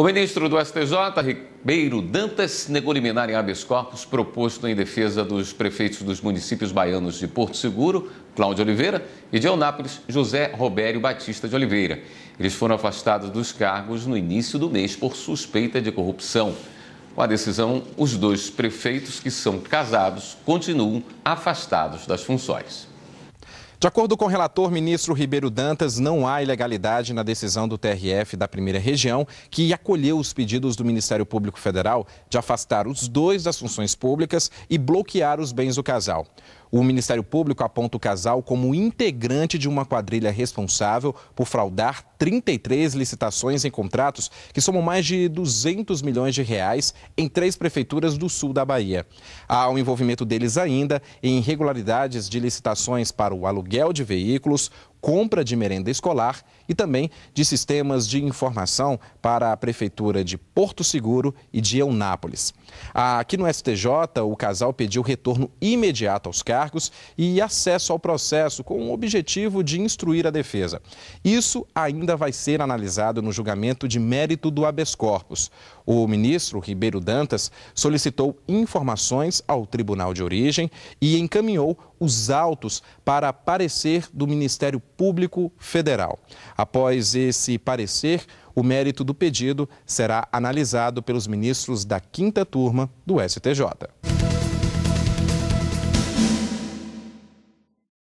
O ministro do STJ, Ribeiro Dantas, negou liminar em habeas corpus proposto em defesa dos prefeitos dos municípios baianos de Porto Seguro, Cláudio Oliveira, e de Eunápolis, José Robério Batista de Oliveira. Eles foram afastados dos cargos no início do mês por suspeita de corrupção. Com a decisão, os dois prefeitos que são casados continuam afastados das funções. De acordo com o relator ministro Ribeiro Dantas, não há ilegalidade na decisão do TRF da primeira região, que acolheu os pedidos do Ministério Público Federal de afastar os dois das funções públicas e bloquear os bens do casal. O Ministério Público aponta o casal como integrante de uma quadrilha responsável por fraudar 33 licitações em contratos que somam mais de 200 milhões de reais em três prefeituras do sul da Bahia. Há o um envolvimento deles ainda em irregularidades de licitações para o aluguel de veículos, compra de merenda escolar e também de sistemas de informação para a Prefeitura de Porto Seguro e de Eunápolis. Aqui no STJ, o casal pediu retorno imediato aos cargos e acesso ao processo com o objetivo de instruir a defesa. Isso ainda vai ser analisado no julgamento de mérito do habeas corpus. O ministro Ribeiro Dantas solicitou informações ao tribunal de origem e encaminhou os autos para parecer do Ministério Público Federal. Após esse parecer, o mérito do pedido será analisado pelos ministros da quinta turma do STJ.